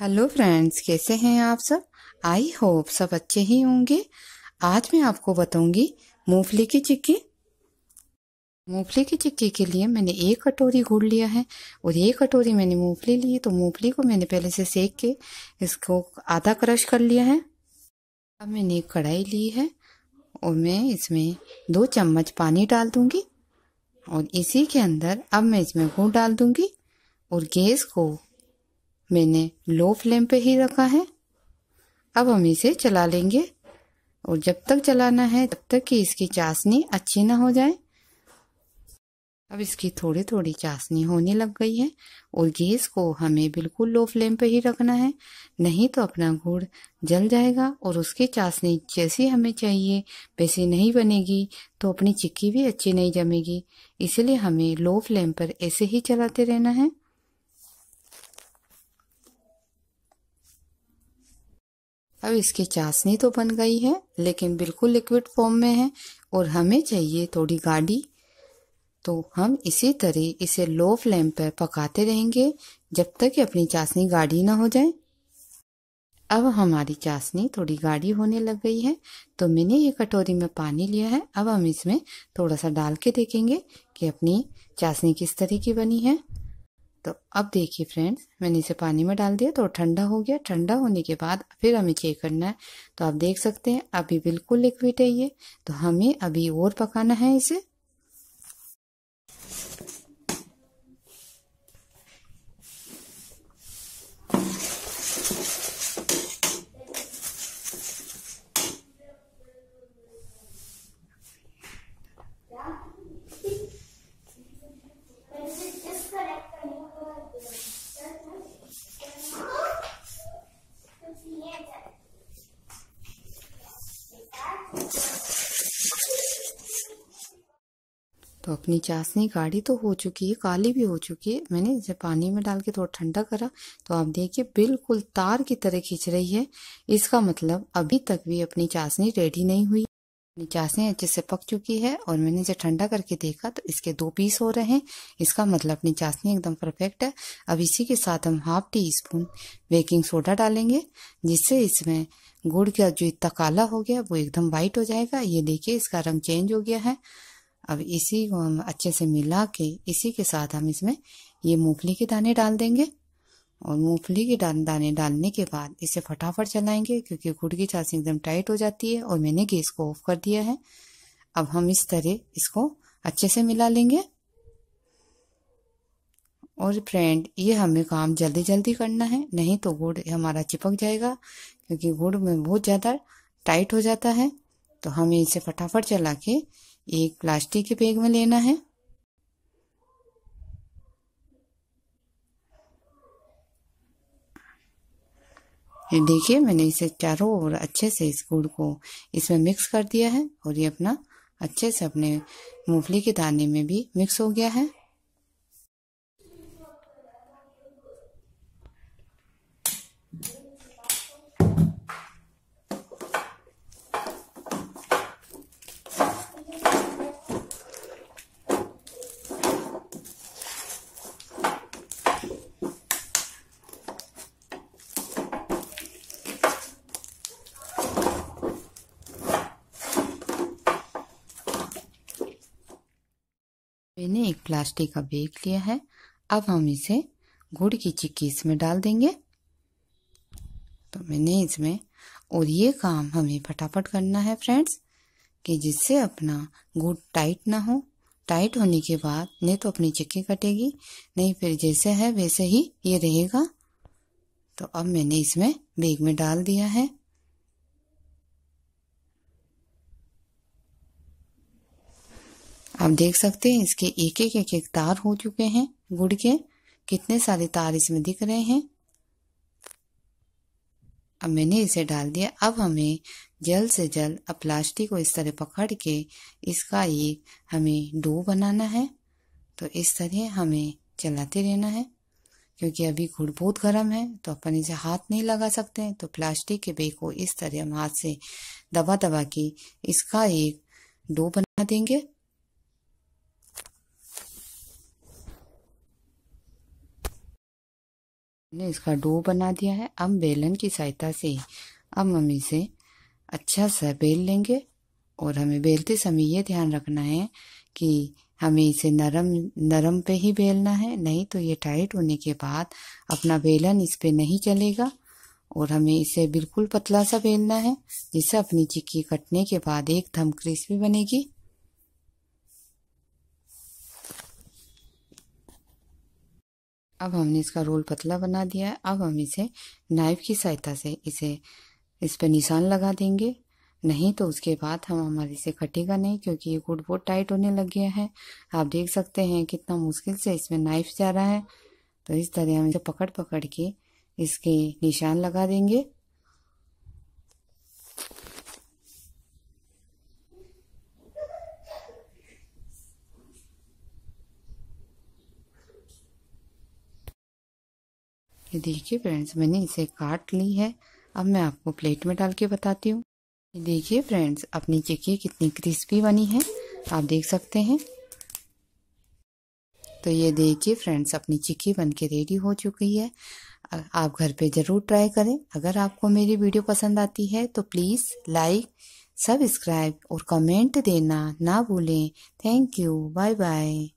hello friends कैसे हैं आप सब आई होप सब अच्छे ही होंगे आज मैं आपको बताऊंगी मूंगफली की चिक्की मूंगफली की चिक्की के लिए मैंने एक कटोरी गुड़ लिया है और एक कटोरी मैंने मूंगफली ली तो मूंगफली को मैंने पहले से सेक के इसको आधा क्रश कर लिया है अब मैंने एक कढ़ाई ली है और मैं इसमें दो चम्मच पानी डाल दूंगी और इसी के अंदर अब मैं इसमें गुड़ डाल दूंगी और गैस को मैंने लो फ्लेम पे ही रखा है अब हम इसे चला लेंगे और जब तक चलाना है तब तक कि इसकी चाशनी अच्छी ना हो जाए अब इसकी थोड़ी थोड़ी चाशनी होने लग गई है और गैस को हमें बिल्कुल लो फ्लेम पे ही रखना है नहीं तो अपना गुड़ जल जाएगा और उसकी चाशनी जैसी हमें चाहिए वैसी नहीं बनेगी तो अपनी चिक्की भी अच्छी नहीं जमेगी इसलिए हमें लो फ्लेम पर ऐसे ही चलाते रहना है अब इसकी चाशनी तो बन गई है लेकिन बिल्कुल लिक्विड फॉर्म में है और हमें चाहिए थोड़ी गाढ़ी तो हम इसी तरह इसे लो फ्लेम पर पकाते रहेंगे जब तक कि अपनी चाशनी गाढ़ी ना हो जाए अब हमारी चाशनी थोड़ी गाढ़ी होने लग गई है तो मैंने ये कटोरी में पानी लिया है अब हम इसमें थोड़ा सा डाल के देखेंगे कि अपनी चाशनी किस तरह की बनी है तो अब देखिए फ्रेंड्स मैंने इसे पानी में डाल दिया तो ठंडा हो गया ठंडा होने के बाद फिर हमें चेक करना है तो आप देख सकते हैं अभी बिल्कुल लिक्विड है ये तो हमें अभी और पकाना है इसे तो अपनी चाशनी गाढ़ी तो हो चुकी है काली भी हो चुकी है मैंने इसे पानी में डाल के थोड़ा ठंडा करा तो आप देखिए बिल्कुल तार की तरह खींच रही है इसका मतलब अभी तक भी अपनी चाशनी रेडी नहीं हुई निचासे अच्छे से पक चुकी है और मैंने इसे ठंडा करके देखा तो इसके दो पीस हो रहे हैं इसका मतलब अपनी एकदम परफेक्ट है अब इसी के साथ हम half teaspoon baking soda डालेंगे जिससे इसमें गुड़ का जो इतना काला हो गया वो एकदम वाइट हो जाएगा ये देखिए इसका रंग चेंज हो गया है अब इसी को हम अच्छे से मिला के इसी के साथ हम इसमें ये मूंगफली के दाने डाल देंगे और मूंगफली के दाने डालने के बाद इसे फटाफट चलाएंगे क्योंकि गुड़ की चाशनी एकदम टाइट हो जाती है और मैंने गैस को ऑफ कर दिया है अब हम इस तरह इसको अच्छे से मिला लेंगे और फ्रेंड ये हमें काम जल्दी जल्दी करना है नहीं तो गुड़ हमारा चिपक जाएगा क्योंकि गुड़ में बहुत ज़्यादा टाइट हो जाता है तो हमें इसे फटाफट चला के एक प्लास्टिक के बैग में लेना है ये देखिए मैंने इसे चारों ओर अच्छे से इस गुड़ को इसमें मिक्स कर दिया है और ये अपना अच्छे से अपने मूंगफली के दाने में भी मिक्स हो गया है मैंने एक प्लास्टिक का बैग लिया है अब हम इसे गुड़ की चिक्की इसमें डाल देंगे तो मैंने इसमें और ये काम हमें फटाफट करना है फ्रेंड्स कि जिससे अपना गुड़ टाइट ना हो टाइट होने के बाद नहीं तो अपनी चिक्की कटेगी नहीं फिर जैसे है वैसे ही ये रहेगा तो अब मैंने इसमें बैग में डाल दिया है आप देख सकते हैं इसके एक एक एक एक तार हो चुके हैं गुड़ के कितने सारे तार इसमें दिख रहे हैं अब मैंने इसे डाल दिया अब हमें जल्द से जल्द अब प्लास्टिक को इस तरह पकड़ के इसका एक हमें डो बनाना है तो इस तरह हमें चलाते रहना है क्योंकि अभी गुड़ बहुत गर्म है तो अपन इसे हाथ नहीं लगा सकते हैं तो प्लास्टिक के बे को इस तरह हम हाथ से दबा दबा के इसका एक डो बना देंगे हमने इसका डो बना दिया है अब बेलन की सहायता से अब हम इसे अच्छा सा बेल लेंगे और हमें बेलते समय ये ध्यान रखना है कि हमें इसे नरम नरम पे ही बेलना है नहीं तो ये टाइट होने के बाद अपना बेलन इस पर नहीं चलेगा और हमें इसे बिल्कुल पतला सा बेलना है जिससे अपनी चिक्की कटने के बाद एकदम क्रिस्पी बनेगी अब हमने इसका रोल पतला बना दिया है अब हम इसे नाइफ की सहायता से इसे इस पर निशान लगा देंगे नहीं तो उसके बाद हम हमारे से कटेगा नहीं क्योंकि ये गुड बहुत टाइट होने लग गया है आप देख सकते हैं कितना मुश्किल से इसमें नाइफ जा रहा है तो इस तरह हम इसे पकड़ पकड़ के इसके निशान लगा देंगे ये देखिए फ्रेंड्स मैंने इसे काट ली है अब मैं आपको प्लेट में डाल के बताती हूँ ये देखिए फ्रेंड्स अपनी चिक्की कितनी क्रिस्पी बनी है आप देख सकते हैं तो ये देखिए फ्रेंड्स अपनी चिक्की बन के रेडी हो चुकी है आप घर पे ज़रूर ट्राई करें अगर आपको मेरी वीडियो पसंद आती है तो प्लीज़ लाइक सब्सक्राइब और कमेंट देना ना भूलें थैंक यू बाय बाय